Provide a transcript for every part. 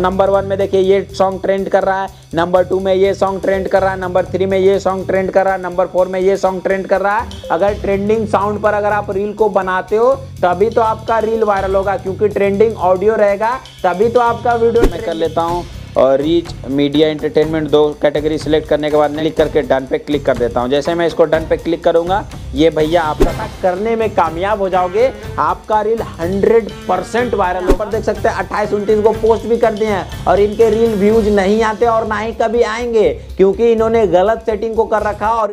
number तो one में देखिए ये सॉन्ग ट्रेंड कर रहा है नंबर टू में ये सॉन्ग ट्रेंड कर रहा है नंबर थ्री में ये सॉन्ग ट्रेंड कर रहा है नंबर फोर में ये सॉन्ग ट्रेंड कर रहा है अगर ट्रेंडिंग साउंड पर अगर आप रील को बनाते हो तभी तो आपका रील वायरल होगा क्योंकि ट्रेंडिंग ऑडियो रहेगा तभी तो आपका वीडियो मैं कर लेता हूँ और रीच मीडिया इंटरटेनमेंट दो कैटेगरी सिलेक्ट करने के बाद क्लिक करके डन पे क्लिक कर देता हूँ जैसे मैं इसको डन पे क्लिक करूंगा ये भैया आप पता करने में कामयाब हो जाओगे आपका रील 100 परसेंट वायरल होकर देख सकते हैं अट्ठाईस उन्तीस को पोस्ट भी कर दिए हैं और इनके रील व्यूज नहीं आते और ना ही कभी आएंगे क्योंकि इन्होंने गलत सेटिंग को कर रखा और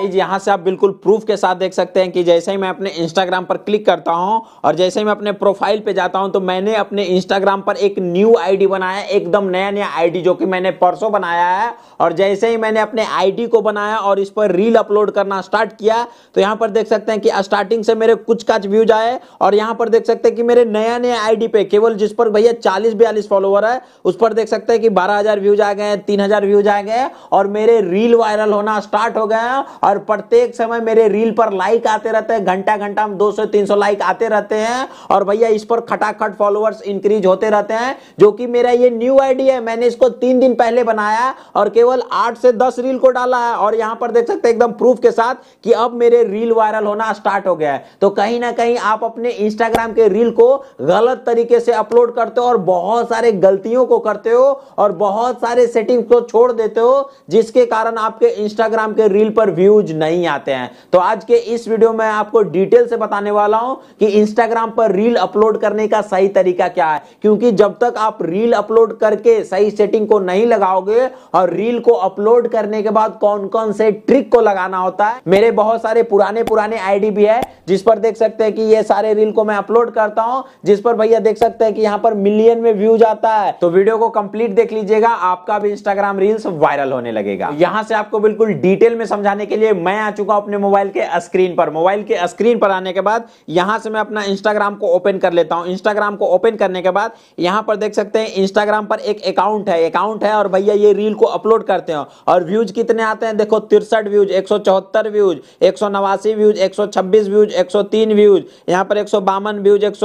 यहाँ से आप बिल्कुल प्रूफ के साथ देख सकते हैं कि जैसे ही मैं अपने इंस्टाग्राम पर क्लिक करता हूँ और जैसे ही मैं अपने प्रोफाइल पे जाता हूँ तो मैंने अपने इंस्टाग्राम पर एक न्यू आईडी बनाया एकदम नया नया आईडी जो कि मैंने परसों बनाया है और जैसे ही मैंने अपने आईडी को बनाया और इस पर रील अपलोड करना स्टार्ट किया तो यहाँ पर देख सकते हैं कि स्टार्टिंग से मेरे कुछ काच व्यूज आए और यहाँ पर देख सकते हैं कि मेरे नया नया आईडी पे केवल जिस पर भैया चालीस बयालीस फॉलोअर है उस पर देख सकते हैं कि बारह व्यूज आ गए तीन व्यूज आ गए और मेरे रील वायरल होना स्टार्ट हो गए और प्रत्येक समय मेरे रील पर लाइक आते रहते हैं घंटा घंटा में 200 300 लाइक आते रहते हैं और भैया इस पर खटाखट फॉलोअर्स इंक्रीज होते रहते हैं जो कि मेरा ये न्यू आइडिया है मैंने इसको तीन दिन पहले बनाया और केवल आठ से दस रील को डाला है और यहाँ पर देख सकते हैं एकदम प्रूफ के साथ कि अब मेरे रील वायरल होना स्टार्ट हो गया है तो कहीं ना कहीं आप अपने इंस्टाग्राम के रील को गलत तरीके से अपलोड करते हो और बहुत सारे गलतियों को करते हो और बहुत सारे सेटिंग को छोड़ देते हो जिसके कारण आपके इंस्टाग्राम के रील पर व्यू व्यूज नहीं आते हैं तो आज के इस वीडियो में आपको डिटेल से बताने वाला हूं कि इंस्टाग्राम पर रील अपलोड करने का सही तरीका क्या है क्योंकि जब तक आप रील अपलोड करके सही सेटिंग को नहीं लगाओगे और रील को अपलोड करने के बाद कौन कौन से ट्रिक को लगाना होता है मेरे बहुत सारे पुराने पुराने आईडी भी है जिस पर देख सकते हैं कि ये सारे रील को मैं अपलोड करता हूं जिस पर भैया देख सकते हैं कि यहाँ पर मिलियन में व्यूज आता है तो वीडियो को कंप्लीट देख लीजिएगा आपका भी इंस्टाग्राम रील्स वायरल होने लगेगा यहां से आपको बिल्कुल डिटेल में समझाने के लिए लिए मैं आ चुका हूं अपने मोबाइल के स्क्रीन पर मोबाइल के स्क्रीन पर आने के बाद यहां से मैं अपना इंस्टाग्राम को ओपन कर लेता हूं इंस्टाग्राम को ओपन करने के बाद यहां पर देख सकते हैं इंस्टाग्राम पर एक अकाउंट है अकाउंट है और भैया ये रील को अपलोड करते हैं और व्यूज कितने आते हैं देखो तिरसठ व्यूज एक व्यूज एक व्यूज एक व्यूज एक व्यूज यहाँ पर एक व्यूज एक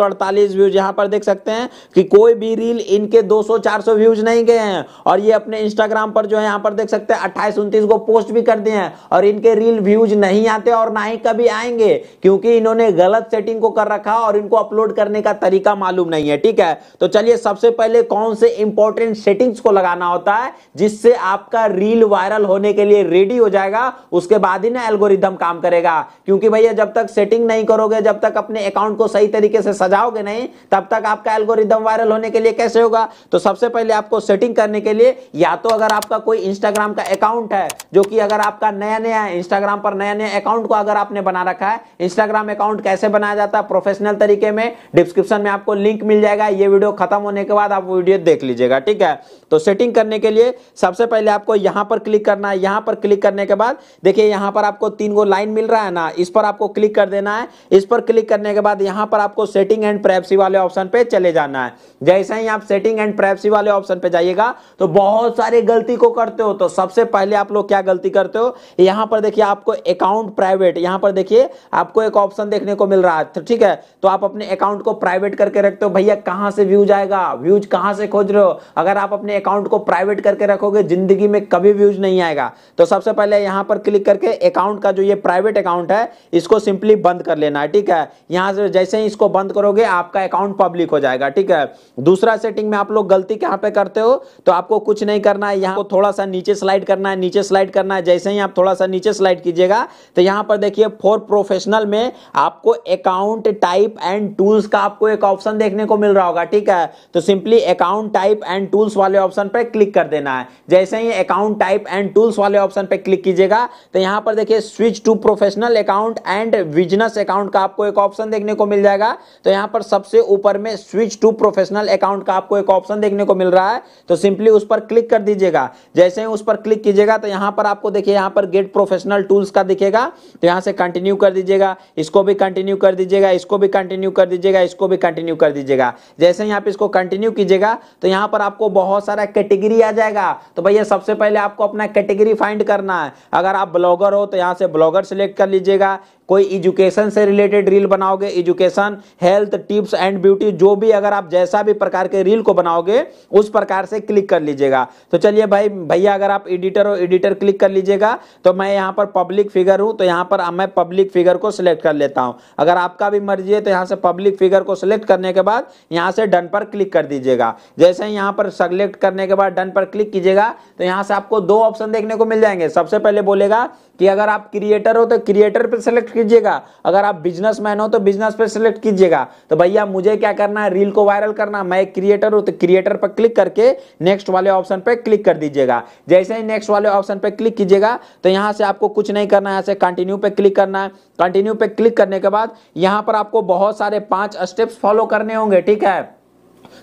व्यूज यहाँ पर देख सकते हैं कि कोई भी रील इनके दो सौ व्यूज नहीं गए हैं और ये अपने इंस्टाग्राम पर जो है यहाँ पर देख सकते हैं अट्ठाईस उन्तीस को पोस्ट भी कर दिए हैं और इनके इनके रील व्यूज नहीं आते और ना ही कभी आएंगे क्योंकि इन्होंने गलत सेटिंग को कर रखा और इनको अपलोड करने का तरीका मालूम नहीं है ठीक है तो चलिए सबसे पहले कौन से इंपॉर्टेंट सेटिंग्स को लगाना होता है जिससे आपका रील वायरल होने के लिए रेडी हो जाएगा उसके बाद ही ना एल्गोरिदम काम करेगा क्योंकि भैया जब तक सेटिंग नहीं करोगे जब तक अपने अकाउंट को सही तरीके से सजाओगे नहीं तब तक आपका एल्गोरिदम वायरल होने के लिए कैसे होगा तो सबसे पहले आपको सेटिंग करने के लिए या तो अगर आपका कोई इंस्टाग्राम का अकाउंट है जो कि अगर आपका नया नया इंस्टाग्राम पर नया नया अकाउंट को अगर आपने बना रखा है इंस्टाग्राम अकाउंट कैसे बनाया जाता है प्रोफेशनल तरीके में डिस्क्रिप्शन में आपको लिंक मिल जाएगा ये वीडियो खत्म होने के बाद आप वीडियो देख लीजिएगा ठीक है तो सेटिंग करने के लिए सबसे पहले आपको यहां पर क्लिक करना है यहां पर क्लिक करने के बाद देखिए यहां पर आपको तीन गो लाइन मिल रहा है ना इस पर आपको क्लिक कर देना है इस पर क्लिक करने के बाद यहां पर आपको सेटिंग एंड प्राइवेसी वाले ऑप्शन पे चले जाना है जैसे ही आप सेटिंग एंड प्राइवेसी वाले ऑप्शन पे जाइएगा तो बहुत सारे गलती को करते हो तो सबसे पहले आप लोग क्या गलती करते हो यहां पर देखिए आपको अकाउंट प्राइवेट यहां पर देखिए आपको एक ऑप्शन देखने को मिल रहा है तो ठीक है तो आप अपने अकाउंट को प्राइवेट करके रखते हो भैया कहां से व्यूज आएगा व्यूज कहां से खोज रहे हो अगर आप अपने अकाउंट को प्राइवेट करके रखोगे जिंदगी में कभी व्यूज नहीं आएगा तो सबसे पहले यहां पर क्लिक करके अकाउंट का जो ये प्राइवेट अकाउंट है इसको सिंपली बंद कर लेना है ठीक है यहां से जैसे ही इसको बंद करोगे आपका अकाउंट पब्लिक हो जाएगा ठीक है दूसरा सेटिंग में आप लोग गलती कहां पर करते हो तो आपको कुछ नहीं करना है यहां को थोड़ा सा नीचे स्लाइड करना है नीचे स्लाइड करना है जैसे ही आप थोड़ा सा नीचे स्लाइड कीजिएगा तो यहां पर देखिए फॉर प्रोफेशनल में आपको अकाउंट टाइप एंड टूल्स का आपको एक ऑप्शन देखने को मिल रहा होगा ठीक है तो simply account type and tools वाले ऑप्शन पर क्लिक कर देना है जैसे ही अकाउंट टाइप एंड टूल्स वाले ऑप्शन पर क्लिक कीजिएगा तो यहां पर देखिए switch to professional account and business account का आपको एक ऑप्शन देखने को मिल जाएगा तो यहां पर सबसे ऊपर में स्विच टू प्रोफेशनल अकाउंट का आपको एक ऑप्शन देखने को मिल रहा है तो सिंपली उस पर क्लिक कर दीजिएगा जैसे ही उस पर क्लिक कीजिएगा तो यहां पर आपको देखिए यहां पर गेट प्रोफेशनल प्रोफेशनल टूल्स का दिखेगा तो यहाँ से कंटिन्यू कर दीजिएगा इसको भी कंटिन्यू कर दीजिएगा इसको भी कंटिन्यू कर दीजिएगा इसको भी कंटिन्यू कर दीजिएगा जैसे ही आप इसको कंटिन्यू कीजिएगा तो यहाँ पर आपको बहुत सारा कैटेगरी आ जाएगा तो भैया सबसे पहले आपको अपना कैटेगरी फाइंड करना है अगर आप ब्लॉगर हो तो यहाँ से ब्लॉगर सिलेक्ट कर लीजिएगा कोई एजुकेशन से रिलेटेड रील बनाओगे education health tips and beauty जो भी अगर आप जैसा भी प्रकार के रील को बनाओगे उस प्रकार से क्लिक कर लीजिएगा तो चलिए भाई भैया अगर आप एडिटर हो एडिटर क्लिक कर लीजिएगा तो मैं यहाँ पर पब्लिक फिगर हूँ तो यहाँ पर मैं पब्लिक फिगर को सिलेक्ट कर लेता हूँ अगर आपका भी मर्जी है तो यहाँ से पब्लिक फिगर को सिलेक्ट करने के बाद यहाँ से डन पर क्लिक कर दीजिएगा जैसे ही यहाँ पर सेलेक्ट करने के बाद डन पर क्लिक कीजिएगा तो यहाँ से आपको दो ऑप्शन देखने को मिल जाएंगे सबसे पहले बोलेगा कि अगर आप क्रिएटर हो तो क्रिएटर पर सेलेक्ट कीजिएगा अगर आप बिजनेस मैन हो तो बिजनेस पे सिलेक्ट कीजिएगा तो भैया मुझे क्या करना है रील को वायरल करना मैं एक क्रिएटर हूं तो क्रिएटर पर क्लिक करके नेक्स्ट वाले ऑप्शन पर क्लिक कर दीजिएगा जैसे ही नेक्स्ट वाले ऑप्शन पर क्लिक कीजिएगा तो यहाँ से आपको कुछ नहीं करना है यहाँ कंटिन्यू पे क्लिक करना है कंटिन्यू पे क्लिक करने के बाद यहाँ पर आपको बहुत सारे पांच स्टेप्स फॉलो करने होंगे ठीक है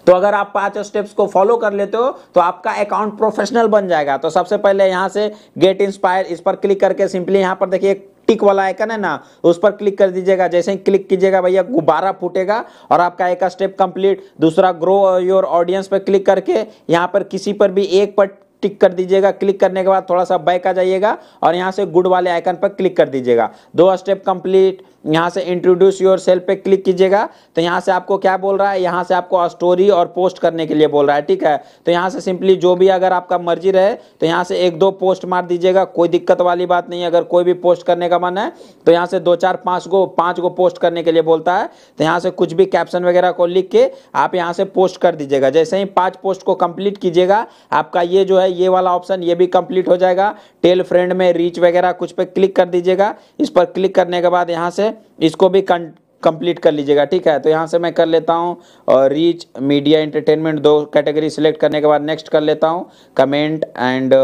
तो अगर आप पांच स्टेप्स को फॉलो कर लेते हो तो आपका अकाउंट प्रोफेशनल बन जाएगा तो सबसे पहले यहां से गेट इंस्पायर इस पर क्लिक करके सिंपली यहां पर देखिए टिक वाला आइकन है ना उस पर क्लिक कर दीजिएगा जैसे ही क्लिक कीजिएगा भैया गुब्बारा फूटेगा और आपका एक स्टेप कंप्लीट दूसरा ग्रो योर ऑडियंस पर क्लिक करके यहाँ पर किसी पर भी एक पर टिक कर दीजिएगा क्लिक करने के बाद थोड़ा सा बैक आ जाइएगा और यहाँ से गुड वाले आइकन पर क्लिक कर दीजिएगा दो स्टेप कंप्लीट यहाँ से इंट्रोड्यूस योर सेल्फ पे क्लिक कीजिएगा तो यहाँ से आपको क्या बोल रहा है यहाँ से आपको स्टोरी और पोस्ट करने के लिए बोल रहा है ठीक है तो यहाँ से सिंपली जो भी अगर आपका मर्जी रहे तो यहाँ से एक दो पोस्ट मार दीजिएगा कोई दिक्कत वाली बात नहीं अगर कोई भी पोस्ट करने का मन है तो यहाँ से दो चार पाँच गो पाँच गो पोस्ट करने के लिए बोलता है तो यहाँ से कुछ भी कैप्शन वगैरह को लिख के आप यहाँ से पोस्ट कर दीजिएगा जैसे ही पाँच पोस्ट को कम्प्लीट कीजिएगा आपका ये जो है ये वाला ऑप्शन ये भी कम्प्लीट हो जाएगा टेल फ्रेंड में रीच वगैरह कुछ पे क्लिक कर दीजिएगा इस पर क्लिक करने के बाद यहाँ से इसको भी कंप्लीट कर लीजिएगा ठीक है तो यहाँ से मैं कर लेता हूँ और रीच मीडिया इंटरटेनमेंट दो कैटेगरी सिलेक्ट करने के बाद नेक्स्ट कर लेता हूँ कमेंट एंड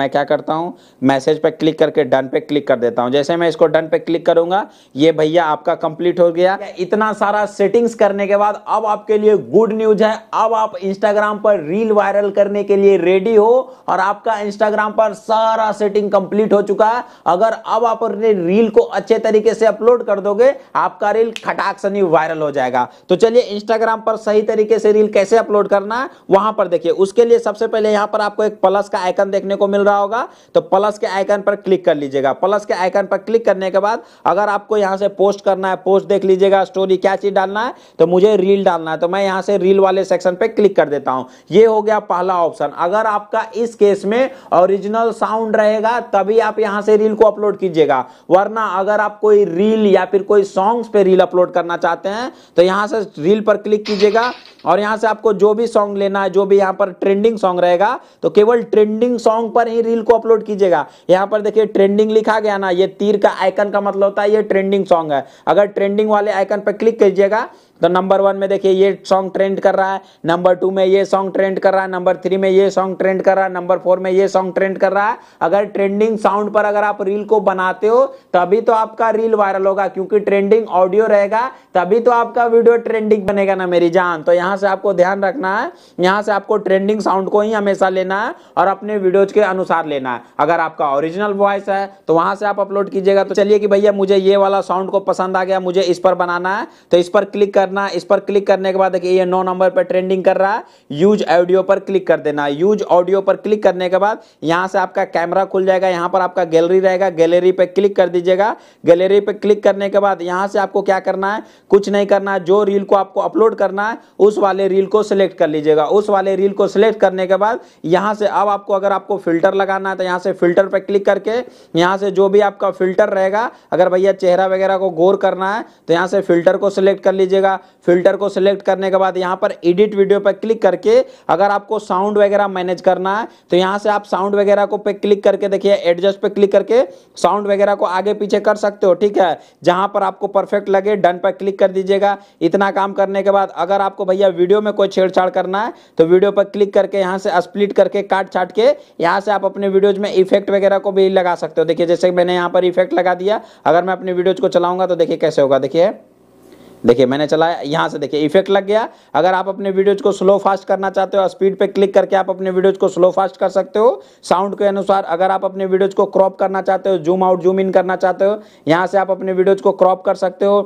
मैं क्या करता हूँ मैसेज पर क्लिक करके डन पे क्लिक कर देता हूँ जैसे मैं इसको डन पे क्लिक करूँगा ये भैया आपका कंप्लीट हो गया इतना सारा सेटिंग्स करने के बाद अब आपके लिए गुड न्यूज है अब आप इंस्टाग्राम पर रील वायरल करने के लिए रेडी हो और आपका इंस्टाग्राम पर सारा सेटिंग कंप्लीट हो चुका है अगर अब आप अपने रील को अच्छे तरीके से अपलोड कर दोगे आपका रील खटाक से नहीं वायरल हो जाएगा तो चलिए इंस्टाग्राम पर सही तरीके से रील कैसे अपलोड करना है वहां पर देखिए उसके लिए सबसे पहले यहां पर आपको एक प्लस का आइकन देखने को मिल रहा होगा तो प्लस के आइकन पर क्लिक कर लीजिएगा प्लस के आइकन पर क्लिक करने के बाद अगर आपको यहां से पोस्ट करना है पोस्ट देख लीजिएगा स्टोरी क्या चीज डालना है तो मुझे रील डालना है तो मैं यहां से रील वाले सेक्शन पर क्लिक कर देता हूं ये हो गया पहला ऑप्शन अगर आपका इस केस में ओरिजिनल साउंड रहेगा तभी आप यहां से रील को अपलोड कीजिएगा वरना अगर आप कोई रील या फिर कोई सॉन्ग्स पे रील अपलोड करना चाहते हैं तो यहाँ से रील पर क्लिक कीजिएगा और यहाँ से आपको जो भी सॉन्ग लेना है जो भी यहाँ पर ट्रेंडिंग सॉन्ग रहेगा तो केवल ट्रेंडिंग सॉन्ग पर ही रील को अपलोड कीजिएगा यहाँ पर देखिए ट्रेंडिंग लिखा गया ना ये तीर का आइकन का मतलब होता है ये ट्रेंडिंग सॉन्ग है अगर ट्रेंडिंग वाले आइकन पर क्लिक कीजिएगा तो नंबर वन में देखिए ये सॉन्ग ट्रेंड कर रहा है नंबर टू में ये सॉन्ग ट्रेंड कर रहा है नंबर थ्री में ये सॉन्ग ट्रेंड कर रहा है नंबर फोर में ये सॉन्ग ट्रेंड कर रहा है अगर ट्रेंडिंग साउंड पर अगर आप रील को बनाते हो तभी तो आपका रील वायरल होगा क्योंकि ट्रेंडिंग ऑडियो रहेगा तभी तो आपका वीडियो ट्रेंडिंग बनेगा ना मेरी जान तो यहाँ से आपको ध्यान रखना है यहाँ से आपको ट्रेंडिंग साउंड को ही हमेशा लेना है और अपने वीडियोज के अनुसार लेना है अगर आपका ओरिजिनल वॉइस है तो वहां से आप अपलोड कीजिएगा तो चलिए कि भैया मुझे ये वाला साउंड को पसंद आ गया मुझे इस पर बनाना है तो इस पर क्लिक कर करना इस पर क्लिक करने के बाद देखिए ये नौ नंबर पर ट्रेंडिंग कर रहा है यूज ऑडियो पर क्लिक कर देना यूज ऑडियो पर क्लिक करने के बाद यहाँ से आपका कैमरा खुल जाएगा यहाँ पर आपका गैलरी रहेगा गैलरी पर क्लिक कर दीजिएगा गैलरी पर क्लिक करने के बाद यहाँ से आपको क्या करना है कुछ नहीं करना है जो रील को आपको अपलोड करना है उस वाले रील को सिलेक्ट कर लीजिएगा उस वाले रील को सिलेक्ट करने के बाद यहाँ से अब आपको अगर आपको फिल्टर लगाना है तो यहाँ से फिल्टर पर क्लिक करके यहाँ से जो भी आपका फिल्टर रहेगा अगर भैया चेहरा वगैरह को गोर करना है तो यहाँ से फिल्टर को सिलेक्ट कर लीजिएगा जाएगा फिल्टर को सिलेक्ट करने के बाद यहाँ पर एडिट वीडियो पर क्लिक करके अगर आपको साउंड वगैरह मैनेज करना है तो यहाँ से आप साउंड वगैरह को पे क्लिक करके देखिए एडजस्ट पे क्लिक करके साउंड वगैरह को आगे पीछे कर सकते हो ठीक है जहाँ पर आपको परफेक्ट लगे डन पर क्लिक कर दीजिएगा इतना काम करने के बाद अगर आपको भैया वीडियो में कोई छेड़छाड़ करना है तो वीडियो पर क्लिक करके यहाँ से स्प्लिट करके काट छाट के यहाँ से आप अपने वीडियोज में इफेक्ट वगैरह को भी लगा सकते हो देखिए जैसे मैंने यहाँ पर इफेक्ट लगा दिया अगर मैं अपने वीडियोज को चलाऊंगा तो देखिए कैसे होगा देखिए देखिए मैंने चलाया यहाँ से देखिए इफेक्ट लग गया अगर आप अपने वीडियोज को स्लो फास्ट करना चाहते हो स्पीड पे क्लिक करके आप अपने वीडियोज को स्लो फास्ट कर सकते हो साउंड के अनुसार अगर आप अपने वीडियोज को क्रॉप करना चाहते हो जूम आउट जूम इन करना चाहते हो यहाँ से आप अपने वीडियोज को क्रॉप कर सकते हो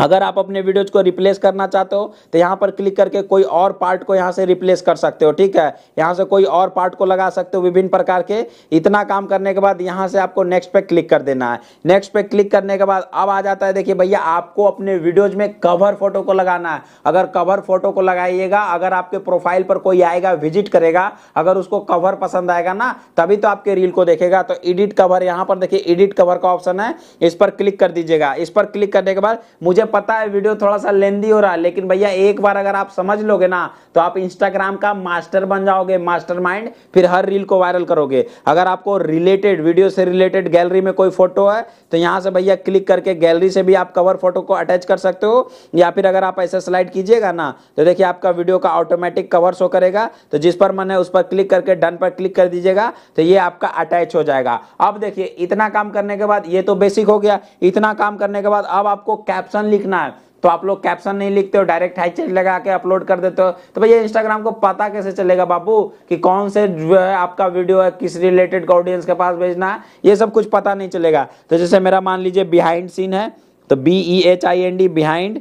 अगर आप अपने वीडियोज को रिप्लेस करना चाहते हो तो यहाँ पर क्लिक करके कोई और पार्ट को यहाँ से रिप्लेस कर सकते हो ठीक है यहाँ से कोई और पार्ट को लगा सकते हो विभिन्न प्रकार के इतना काम करने के बाद यहाँ से आपको नेक्स्ट पे क्लिक कर देना है नेक्स्ट पे क्लिक करने के बाद अब आ जाता है देखिए भैया आपको अपने वीडियोज में कवर फोटो को लगाना है अगर कवर फोटो को लगाइएगा अगर आपके प्रोफाइल पर कोई आएगा विजिट करेगा अगर उसको कवर पसंद आएगा ना तभी तो आपके रील को देखेगा तो एडिट कवर यहाँ पर देखिए एडिट कवर का ऑप्शन है इस पर क्लिक कर दीजिएगा इस पर क्लिक करने के बाद मुझे मुझे पता है वीडियो थोड़ा सा लेंदी हो रहा है लेकिन भैया एक बार अगर आप समझ लोगे ना तो आप इंस्टाग्राम का मास्टर बन जाओगे मास्टरमाइंड फिर हर रील को वायरल करोगे अगर आपको रिलेटेड वीडियो से रिलेटेड गैलरी में कोई फोटो है तो यहाँ से भैया क्लिक करके गैलरी से भी आप कवर फोटो को अटैच कर सकते हो या फिर अगर आप ऐसे स्लाइड कीजिएगा ना तो देखिए आपका वीडियो का ऑटोमेटिक कवर शो करेगा तो जिस पर मन है उस पर क्लिक करके डन पर क्लिक कर दीजिएगा तो ये आपका अटैच हो जाएगा अब देखिए इतना काम करने के बाद ये तो बेसिक हो गया इतना काम करने के बाद अब आपको कैप्शन लिखना है तो आप लोग कैप्शन नहीं लिखते हो डायरेक्ट हाईचैट लगा के अपलोड कर देते हो तो भैया इंस्टाग्राम को पता कैसे चलेगा बाबू कि कौन से जो है आपका वीडियो है किस रिलेटेड ऑडियंस के पास भेजना है ये सब कुछ पता नहीं चलेगा तो जैसे मेरा मान लीजिए बिहाइंड सीन है तो B E H I N D behind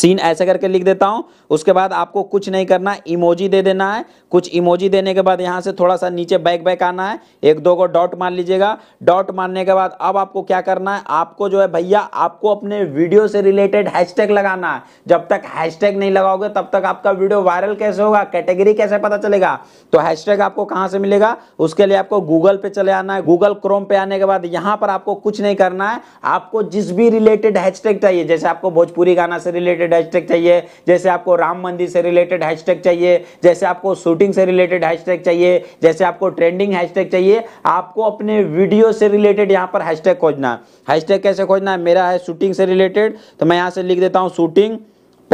scene ऐसे करके लिख देता हूँ उसके बाद आपको कुछ नहीं करना इमोजी दे देना है कुछ इमोजी देने के बाद यहाँ से थोड़ा सा नीचे बैक बैक आना है एक दो को डॉट मान लीजिएगा डॉट मानने के बाद अब आपको क्या करना है आपको जो है भैया आपको अपने वीडियो से रिलेटेड हैशटैग लगाना है जब तक हैशटैग नहीं लगाओगे तब तक आपका वीडियो वायरल कैसे होगा कैटेगरी कैसे पता चलेगा तो हैशटैग आपको कहाँ से मिलेगा उसके लिए आपको गूगल पे चले आना है गूगल क्रोम पे आने के बाद यहाँ पर आपको कुछ नहीं करना है आपको जिस भी रिलेटेड हैशटैग चाहिए जैसे आपको भोजपुरी गाना से रिलेटेड हैशटैग चाहिए जैसे आपको राम मंदिर से रिलेटेड हैशटैग चाहिए जैसे आपको शूटिंग से रिलेटेड हैशटैग चाहिए जैसे आपको ट्रेंडिंग हैशटैग चाहिए आपको अपने वीडियो से रिलेटेड यहाँ पर हैशटैग खोजना हैशटैग कैसे खोजना है मेरा है शूटिंग से रिलेटेड तो मैं यहाँ से लिख देता हूँ शूटिंग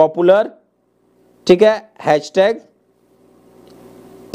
पॉपुलर ठीक है हैशटैग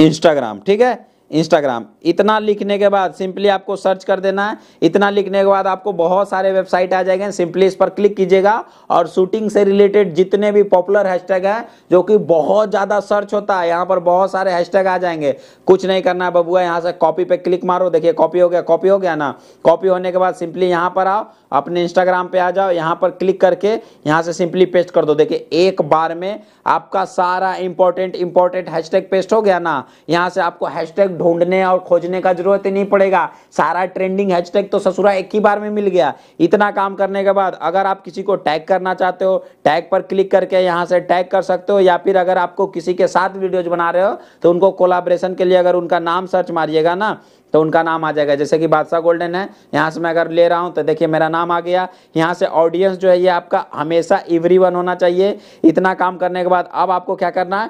इंस्टाग्राम ठीक है इंस्टाग्राम इतना लिखने के बाद सिंपली आपको सर्च कर देना है इतना लिखने के बाद आपको बहुत सारे वेबसाइट आ जाएंगे सिंपली इस पर क्लिक कीजिएगा और शूटिंग से रिलेटेड जितने भी पॉपुलर हैशटैग हैं जो कि बहुत ज़्यादा सर्च होता है यहाँ पर बहुत सारे हैशटैग आ जाएंगे कुछ नहीं करना है बबुआ यहाँ से कॉपी पे क्लिक मारो देखिए कॉपी हो गया कॉपी हो गया ना कॉपी होने के बाद सिंपली यहाँ पर आओ अपने इंस्टाग्राम पे आ जाओ यहाँ पर क्लिक करके यहाँ से सिंपली पेस्ट कर दो देखिए एक बार में आपका सारा इंपॉर्टेंट इंपॉर्टेंट हैशटैग पेस्ट हो गया ना यहाँ से आपको हैशटैग ढूंढने और खोजने का जरूरत ही नहीं पड़ेगा सारा ट्रेंडिंग हैशटैग तो ससुरा एक ही बार में मिल गया इतना काम करने के बाद अगर आप किसी को टैग करना चाहते हो टैग पर क्लिक करके यहाँ से टैग कर सकते हो या फिर अगर आपको किसी के साथ वीडियोज बना रहे हो तो उनको कोलाब्रेशन के लिए अगर उनका नाम सर्च मारिएगा ना तो उनका नाम आ जाएगा जैसे कि बादशाह गोल्डन है यहाँ से मैं अगर ले रहा हूँ तो देखिए मेरा नाम आ गया यहाँ से ऑडियंस जो है ये आपका हमेशा एवरी होना चाहिए इतना काम करने के बाद अब आपको क्या करना है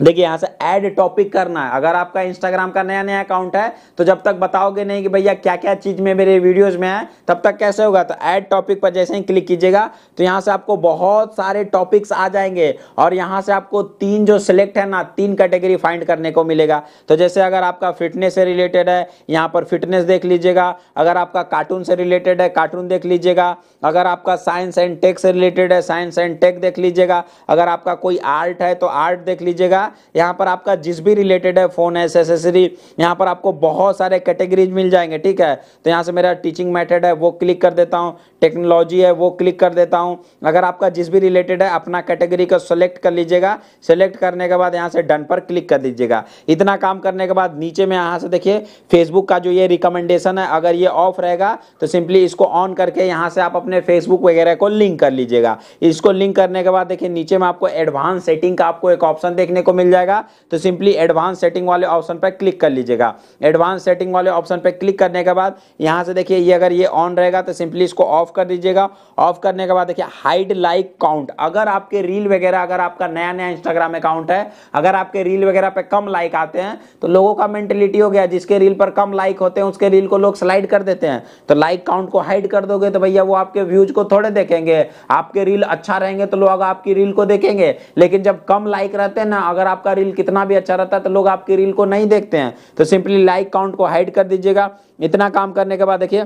देखिए यहाँ से ऐड टॉपिक करना है अगर आपका इंस्टाग्राम का नया नया अकाउंट है तो जब तक बताओगे नहीं कि भैया क्या क्या चीज़ में मेरे वीडियोस में है तब तक कैसे होगा तो ऐड टॉपिक पर जैसे ही क्लिक कीजिएगा तो यहाँ से आपको बहुत सारे टॉपिक्स आ जाएंगे और यहाँ से आपको तीन जो सिलेक्ट है ना तीन कैटेगरी फाइंड करने को मिलेगा तो जैसे अगर आपका फिटनेस से रिलेटेड है यहाँ पर फिटनेस देख लीजिएगा अगर आपका कार्टून से रिलेटेड है कार्टून देख लीजिएगा अगर आपका साइंस एंड टेक से रिलेटेड है साइंस एंड टेक देख लीजिएगा अगर आपका कोई आर्ट है तो आर्ट देख लीजिएगा यहाँ पर आपका जिस भी रिलेटेड है फ़ोन है एसेसरी यहाँ पर आपको बहुत सारे कैटेगरीज मिल जाएंगे ठीक है तो यहाँ से मेरा टीचिंग मैथड है वो क्लिक कर देता हूँ टेक्नोलॉजी है वो क्लिक कर देता हूँ अगर आपका जिस भी रिलेटेड है अपना कैटेगरी को सेलेक्ट कर लीजिएगा सेलेक्ट करने के बाद यहाँ से डन पर क्लिक कर दीजिएगा इतना काम करने के बाद नीचे में यहाँ से देखिए फेसबुक का जो ये रिकमेंडेशन है अगर ये ऑफ रहेगा तो सिंपली इसको ऑन करके यहाँ से आप अपने फेसबुक वगैरह को लिंक कर लीजिएगा इसको लिंक करने के बाद देखिए नीचे में आपको एडवांस सेटिंग का आपको एक ऑप्शन देखने को आपको मिल जाएगा तो सिंपली एडवांस सेटिंग वाले ऑप्शन पर क्लिक कर लीजिएगा एडवांस सेटिंग वाले ऑप्शन पर क्लिक करने के बाद यहाँ से देखिए ये अगर ये ऑन रहेगा तो सिंपली इसको ऑफ कर दीजिएगा ऑफ करने के बाद देखिए हाइड लाइक काउंट अगर आपके रील वगैरह अगर आपका नया नया इंस्टाग्राम अकाउंट है अगर आपके रील वगैरह पर कम लाइक आते हैं तो लोगों का मेंटेलिटी हो गया जिसके रील पर कम लाइक होते हैं उसके रील को लोग स्लाइड कर देते हैं तो लाइक काउंट को हाइड कर दोगे तो भैया वो आपके व्यूज को थोड़े देखेंगे आपके रील अच्छा रहेंगे तो लोग आपकी रील को देखेंगे लेकिन जब कम लाइक रहते हैं ना अगर अगर आपका रील कितना भी अच्छा रहता है तो लोग आपकी रील को नहीं देखते हैं तो सिंपली लाइक काउंट को हाइड कर दीजिएगा इतना काम करने के बाद देखिए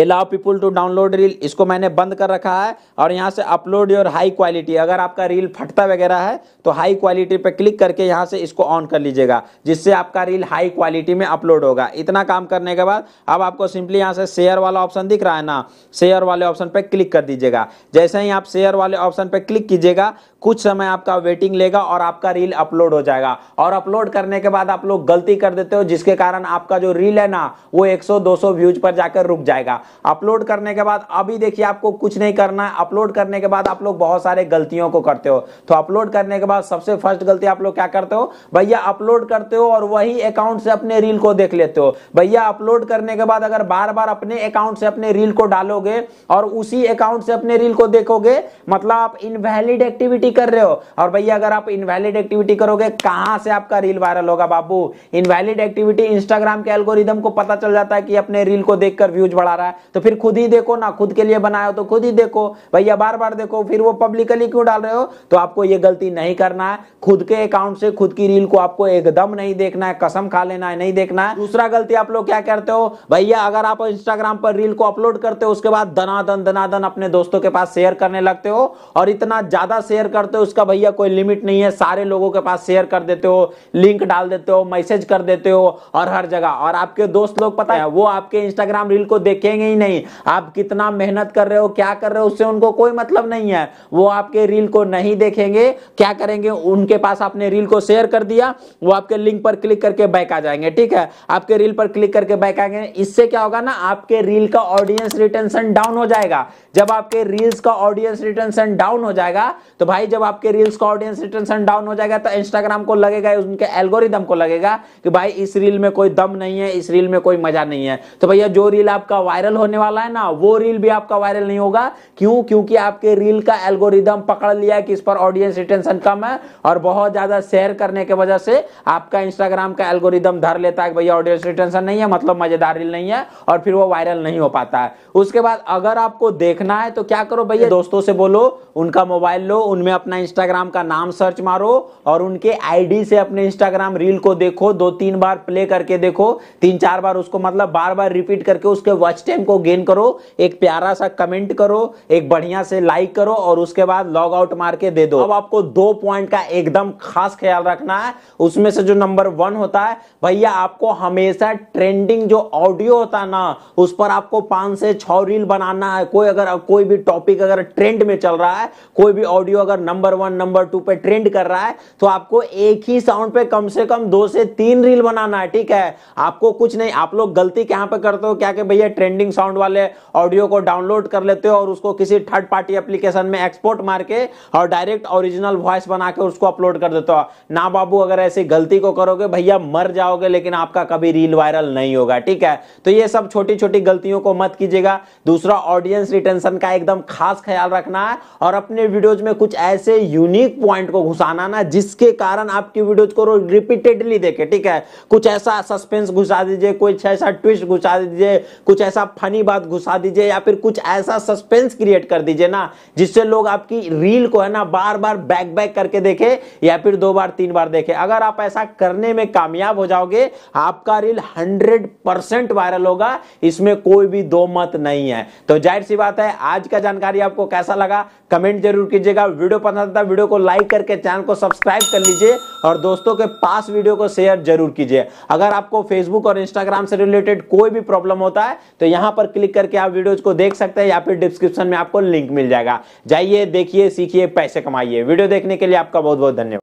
allow people to download reel इसको मैंने बंद कर रखा है और यहाँ से अपलोड योर हाई क्वालिटी अगर आपका रील फटता वगैरह है तो हाई क्वालिटी पर क्लिक करके यहाँ से इसको ऑन कर लीजिएगा जिससे आपका रील हाई क्वालिटी में अपलोड होगा इतना काम करने के बाद अब आपको सिंपली यहाँ से शेयर वाला ऑप्शन दिख रहा है ना शेयर वाले ऑप्शन पर क्लिक कर दीजिएगा जैसे ही आप शेयर वाले ऑप्शन पर क्लिक कीजिएगा कुछ समय आपका वेटिंग लेगा और आपका रील अपलोड हो जाएगा और अपलोड करने के बाद आप लोग गलती कर देते हो जिसके कारण आपका जो रील है ना वो 100-200 व्यूज पर जाकर रुक जाएगा जाएगा अपलोड करने के बाद अभी देखिए आपको कुछ नहीं करना है अपलोड करने के बाद आप लोग बहुत सारे गलतियों को करते हो तो अपलोड करने के बाद सबसे फर्स्ट गलती आप लोग क्या करते हो भैया अपलोड करते हो और वही अकाउंट से अपने रील को देख लेते हो भैया अपलोड करने के बाद अगर बार बार अपने अकाउंट से अपने रील को डालोगे और उसी अकाउंट से अपने रील को देखोगे मतलब आप इनवैलिड एक्टिविटी कर रहे हो और भैया अगर आप इनवैलिड एक्टिविटी करोगे कहां से आपका रील वायरल होगा बाबू इनवैलिड एक्टिविटी इंस्टाग्राम के एल्गोरिदम को पता चल जाता है कि अपने रील को देखकर व्यूज बढ़ा आ रहा है तो फिर खुद ही देखो ना खुद के लिए बनाया हो तो खुद ही देखो भैया बार बार देखो फिर वो पब्लिकली क्यों डाल रहे हो तो आपको ये गलती नहीं करना है खुद के अकाउंट से खुद की रील को आपको एकदम नहीं देखना है कसम खा लेना है नहीं देखना है दूसरा गलती आप लोग क्या करते हो भैया अगर आप इंस्टाग्राम पर रील को अपलोड करते हो उसके बाद धनादन धनादन अपने दोस्तों के पास शेयर करने लगते हो और इतना ज्यादा शेयर करते हो उसका भैया कोई लिमिट नहीं है सारे लोगों के पास शेयर कर देते हो लिंक डाल देते हो मैसेज कर देते हो और हर जगह और आपके दोस्त लोग पता है वो आपके इंस्टाग्राम रील को देख देखेंगे ही नहीं आप कितना मेहनत कर रहे हो क्या कर रहे हो उससे उनको कोई मतलब नहीं है वो आपके रील को नहीं देखेंगे क्या करेंगे उनके पास आपने रील को शेयर कर दिया वो आपके लिंक पर क्लिक करके बैक आ जाएंगे ठीक है आपके रील पर क्लिक करके बैक आएंगे इससे क्या होगा ना आपके रील का ऑडियंस रिटेंशन डाउन हो जाएगा जब आपके रील्स का ऑडियंस रिटेंशन डाउन हो जाएगा तो भाई जब आपके रील्स का ऑडियंस रिटेंशन डाउन हो जाएगा तो इंस्टाग्राम को लगेगा उनके एल्गोरिदम को लगेगा कि भाई इस रील में कोई दम नहीं है इस रील में कोई मजा नहीं है तो भैया जो रील आपका वायरल होने वाला है ना वो रील भी आपका वायरल नहीं होगा क्यों क्योंकि आपके रील का एल्गोरिदम पकड़ लिया कि इस पर ऑडियंस रिटेंशन कम है और बहुत ज्यादा शेयर करने की वजह से आपका इंस्टाग्राम का एल्गोरिदम धर लेता है कि भैया ऑडियंस रिटेंशन नहीं है मतलब मजेदार रील नहीं है और फिर वो वायरल नहीं हो पाता है उसके बाद अगर आपको देख देखना है तो क्या करो भैया दोस्तों से बोलो उनका मोबाइल लो उनमें अपना इंस्टाग्राम का नाम सर्च मारो और उनके आईडी से अपने इंस्टाग्राम रील को देखो दो तीन बार प्ले करके देखो तीन चार बार उसको मतलब बार बार रिपीट करके उसके वॉच टाइम को गेन करो एक प्यारा सा कमेंट करो एक बढ़िया से लाइक करो और उसके बाद लॉग आउट मार के दे दो अब आपको दो पॉइंट का एकदम खास ख्याल रखना है उसमें से जो नंबर वन होता है भैया आपको हमेशा ट्रेंडिंग जो ऑडियो होता है ना उस पर आपको पांच से छ रील बनाना है कोई अगर कोई भी टॉपिक अगर ट्रेंड में चल रहा है कोई भी ऑडियो अगर नंबर वन नंबर टू पे ट्रेंड कर रहा है तो आपको एक ही साउंड पे कम से कम दो से तीन रील बनाना है ठीक है आपको कुछ नहीं आप लोग गलती कहां पे करते हो क्या भैया ट्रेंडिंग साउंड वाले ऑडियो को डाउनलोड कर लेते हो और उसको किसी थर्ड पार्टी एप्लीकेशन में एक्सपोर्ट मार के और डायरेक्ट ओरिजिनल वॉइस बना के उसको अपलोड कर देते हो ना बाबू अगर ऐसी गलती को करोगे भैया मर जाओगे लेकिन आपका कभी रील वायरल नहीं होगा ठीक है तो ये सब छोटी छोटी गलतियों को मत कीजिएगा दूसरा ऑडियंस रिटर्न टेंशन का एकदम खास ख्याल रखना है और अपने वीडियोज में कुछ ऐसे यूनिक पॉइंट को घुसाना ना जिसके कारण आपकी वीडियोज को रिपीटेडली देखे ठीक है कुछ ऐसा सस्पेंस घुसा दीजिए कुछ ऐसा ट्विस्ट घुसा दीजिए कुछ ऐसा फनी बात घुसा दीजिए या फिर कुछ ऐसा सस्पेंस क्रिएट कर दीजिए ना जिससे लोग आपकी रील को है ना बार बार बैक बैक करके देखे या फिर दो बार तीन बार देखे अगर आप ऐसा करने में कामयाब हो जाओगे आपका रील हंड्रेड परसेंट वायरल होगा इसमें कोई भी दो मत नहीं है तो जाहिर सी बात है है आज का जानकारी आपको कैसा लगा कमेंट जरूर कीजिएगा वीडियो पसंद आता वीडियो को लाइक करके चैनल को सब्सक्राइब कर लीजिए और दोस्तों के पास वीडियो को शेयर जरूर कीजिए अगर आपको फेसबुक और इंस्टाग्राम से रिलेटेड कोई भी प्रॉब्लम होता है तो यहाँ पर क्लिक करके आप वीडियो को देख सकते हैं या फिर डिस्क्रिप्शन में आपको लिंक मिल जाएगा जाइए देखिए सीखिए पैसे कमाइए वीडियो देखने के लिए आपका बहुत बहुत धन्यवाद